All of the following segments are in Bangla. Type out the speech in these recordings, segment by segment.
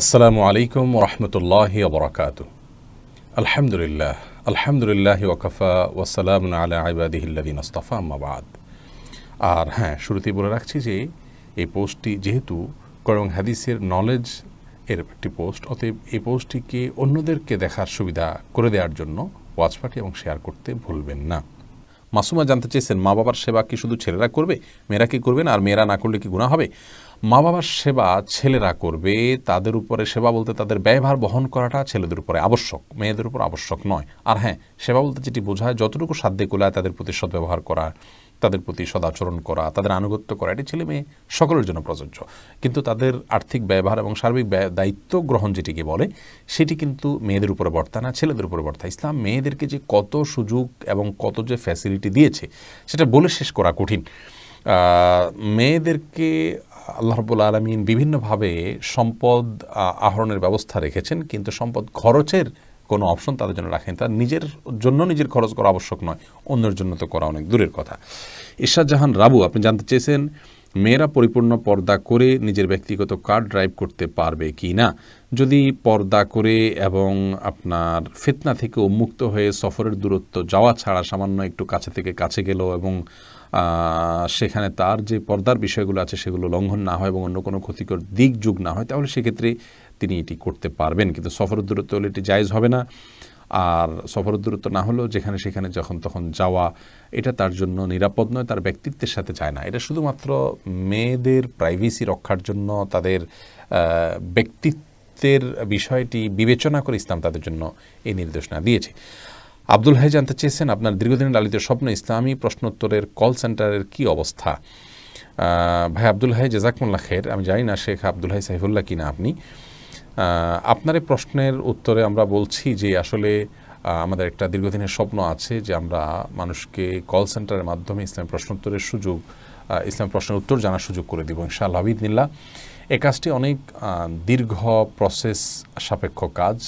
আসসালামু আলাইকুম রহমতুল্লাহ বরকাত আলহামদুলিল্লাহ আলহামদুলিল্লাহ ওকাফা ওয়াসালাম আলা আইবাদিহিল্লাদিন আস্তফা আম্মাবাদ আর হ্যাঁ শুরুতেই বলে রাখছি যে এই পোস্টটি যেহেতু করং হাদিসের নলেজ এর একটি পোস্ট অতএব এই পোস্টটিকে অন্যদেরকে দেখার সুবিধা করে দেওয়ার জন্য ওয়াচ পাঠি এবং শেয়ার করতে ভুলবেন না মাসুমা জানতে চেয়েছেন মা বাবার সেবা কি শুধু ছেলেরা করবে মেয়েরা কি করবে না আর মেয়েরা না করলে কি গুণা হবে মা বাবার সেবা ছেলেরা করবে তাদের উপরে সেবা বলতে তাদের ব্যয়ভার বহন করাটা ছেলেদের উপরে আবশ্যক মেয়েদের উপর আবশ্যক নয় আর হ্যাঁ সেবা বলতে যেটি বোঝায় যতটুকু সাধ্যে কোলায় তাদের প্রতি সদ্ব্যবহার করা তাদের প্রতি সদাচরণ করা তাদের আনুগত্য করা এটি ছেলে মেয়ে সকলের জন্য প্রযোজ্য কিন্তু তাদের আর্থিক ব্যবহার এবং সার্বিক দায়িত্ব গ্রহণ যেটিকে বলে সেটি কিন্তু মেয়েদের উপরে বর্তা না ছেলেদের উপরে বর্তা ইসলাম মেয়েদেরকে যে কত সুযোগ এবং কত যে ফ্যাসিলিটি দিয়েছে সেটা বলে শেষ করা কঠিন মেয়েদেরকে আল্লাহ রবুল আলমিন বিভিন্নভাবে সম্পদ আহরণের ব্যবস্থা রেখেছেন কিন্তু সম্পদ খরচের কোনো অপশন তাদের জন্য রাখেন তার নিজের জন্য নিজের খরচ করা আবশ্যক নয় অন্যের জন্য তো করা অনেক দূরের কথা ইরশাদ জাহান রাবু আপনি জানতে চেয়েছেন মেয়েরা পরিপূর্ণ পর্দা করে নিজের ব্যক্তিগত কার ড্রাইভ করতে পারবে কি না যদি পর্দা করে এবং আপনার ফেতনা থেকে উন্মুক্ত হয়ে সফরের দূরত্ব যাওয়া ছাড়া সামান্য একটু কাছে থেকে কাছে গেল এবং সেখানে তার যে পর্দার বিষয়গুলো আছে সেগুলো লঙ্ঘন না হয় এবং অন্য কোনো ক্ষতিকর দিক যুগ না হয় তাহলে সেক্ষেত্রে তিনি এটি করতে পারবেন কিন্তু সফরের দূরত্ব হলে এটি জায়জ হবে না আর সফর দূরত্ব না হলেও যেখানে সেখানে যখন তখন যাওয়া এটা তার জন্য নিরাপদ নয় তার ব্যক্তিত্বের সাথে যায় না এটা শুধুমাত্র মেয়েদের প্রাইভেসি রক্ষার জন্য তাদের ব্যক্তিত্বের বিষয়টি বিবেচনা করে ইসলাম তাদের জন্য এই নির্দেশনা দিয়েছে আব্দুল হাই জানতে চেয়েছেন আপনার দীর্ঘদিনের লালিত স্বপ্ন ইসলামী প্রশ্নোত্তরের কল সেন্টারের কি অবস্থা ভাই আব্দুল হাই জেজাকমুল্লা খের আমি জানি না শেখ আব্দুল হাই সাইফুল্লাহ কিনা আপনি আপনার এই প্রশ্নের উত্তরে আমরা বলছি যে আসলে আমাদের একটা দীর্ঘদিনের স্বপ্ন আছে যে আমরা মানুষকে কল সেন্টারের মাধ্যমে ইসলাম প্রশ্নোত্তরের সুযোগ ইসলাম প্রশ্নের উত্তর জানার সুযোগ করে দিব ইনশাআল্লাহ হাবিদিল্লা এ কাজটি অনেক দীর্ঘ প্রসেস সাপেক্ষ কাজ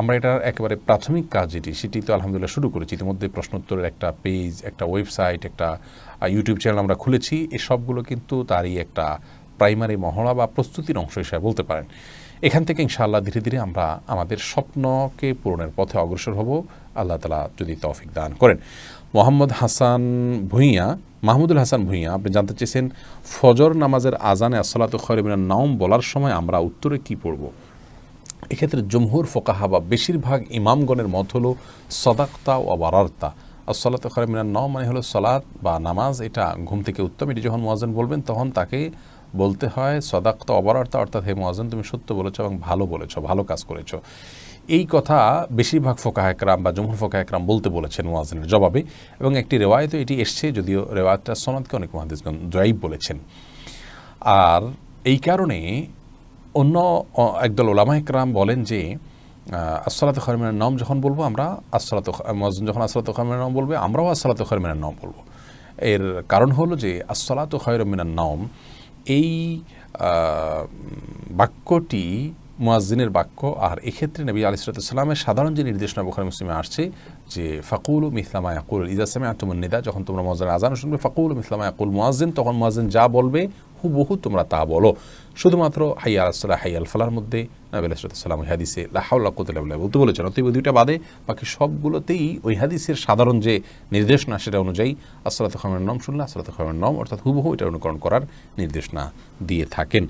আমরা এটার একেবারে প্রাথমিক কাজ যেটি সেটি তো আলহামদুলিল্লাহ শুরু করেছি ইতিমধ্যে প্রশ্নোত্তরের একটা পেজ একটা ওয়েবসাইট একটা ইউটিউব চ্যানেল আমরা খুলেছি এসবগুলো কিন্তু তারই একটা প্রাইমারি মহড়া বা প্রস্তুতির অংশ হিসাবে বলতে পারেন এখান থেকে ইনশাআল্লাহ ধীরে ধীরে আমরা আমাদের স্বপ্নকে পূরণের পথে অগ্রসর হব আল্লাহ তালা যদি তৌফিক দান করেন মোহাম্মদ হাসান ভূঁইয়া মাহমুদুল হাসান ভূঁইয়া আপনি জানতে চেয়েছেন ফজর নামাজের আজানে আসলাত খরিবিনা নাম বলার সময় আমরা উত্তরে কি পড়ব এক্ষেত্রে জমহুর ফোকাহা বা বেশিরভাগ ইমামগণের মত হল সদাক্তা ও বারার্তা আসলাত খরিবিনা নাম মানে হলো সলাৎ বা নামাজ এটা ঘুম থেকে উত্তম এটি যখন মোয়াজন বলবেন তখন তাকে বলতে হয় সদাক্ত অবরার্থা অর্থাৎ হে মহাজন তুমি সত্য বলেছ এবং ভালো বলেছ ভালো কাজ করেছো এই কথা বেশিরভাগ ফোকা একরাম বা জমুর ফোকা একরাম বলতে বলেছেন মোয়াজিনের জবাবে এবং একটি রেওয়ায়ত এটি এসছে যদিও রেওয়ায়তটা সনদকে অনেক মহাদিসগণ জয়ীব বলেছেন আর এই কারণে অন্য একদল ওলামা একরাম বলেন যে আসসালাত খরমিনের নাম যখন বলবো আমরা আসলাত মজন যখন আসলাত খরমিনের নাম বলবে আমরাও আসলাত খরমিনের নাম বলবো এর কারণ হলো যে আসলাত খয়রমিনার নাম এই বাক্যটি মোয়াজ্জিনের বাক্য আর এক্ষেত্রে নবী সালামের সাধারণ যে নির্দেশনা বোখারি মুসলিমে আসছে যে ফাকুল মিসলামা ইয়াকুল ইজাসামে আতুমন নেদা যখন তোমরা মজার আজান শুনবে ফাকুল মিসলামা ইয়াকুল মুয়াজ্জিন তখন মুয়াজ্জিন যা বলবে হুবহু তোমরা তা বলো শুধুমাত্র হাই আলাহ হাই আল ফালার মধ্যে নবী সাল্লাম ওই হাদিসে লাহাউল্লাহ কুতুল্লাহ বলতে বলেছেন অতএব দুইটা বাদে বাকি সবগুলোতেই ওই হাদিসের সাধারণ যে নির্দেশনা সেটা অনুযায়ী আসলাত খামের নম শুনলে আসলাত খামের নম অর্থাৎ হুবহু এটা অনুকরণ করার নির্দেশনা দিয়ে থাকেন